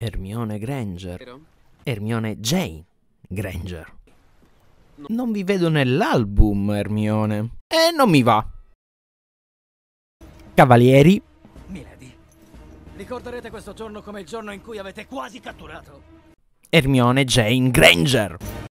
Hermione Granger. Hermione Jane Granger. Non vi vedo nell'album, Hermione. E non mi va. Cavalieri. Milady, ricorderete questo giorno come il giorno in cui avete quasi catturato. Hermione Jane Granger.